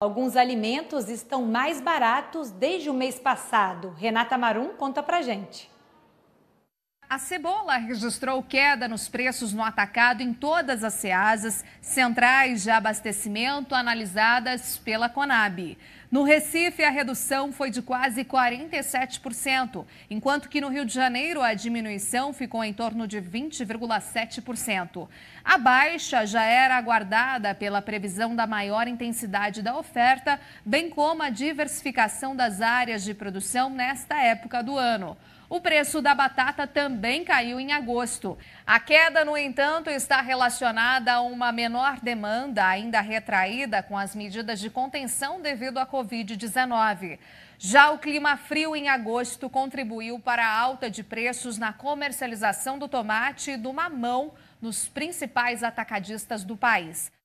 Alguns alimentos estão mais baratos desde o mês passado. Renata Marum conta pra gente. A cebola registrou queda nos preços no atacado em todas as ceasas, centrais de abastecimento analisadas pela Conab. No Recife, a redução foi de quase 47%, enquanto que no Rio de Janeiro a diminuição ficou em torno de 20,7%. A baixa já era aguardada pela previsão da maior intensidade da oferta, bem como a diversificação das áreas de produção nesta época do ano. O preço da batata também caiu em agosto. A queda, no entanto, está relacionada a uma menor demanda, ainda retraída com as medidas de contenção devido à Covid-19. Já o clima frio em agosto contribuiu para a alta de preços na comercialização do tomate e do mamão nos principais atacadistas do país.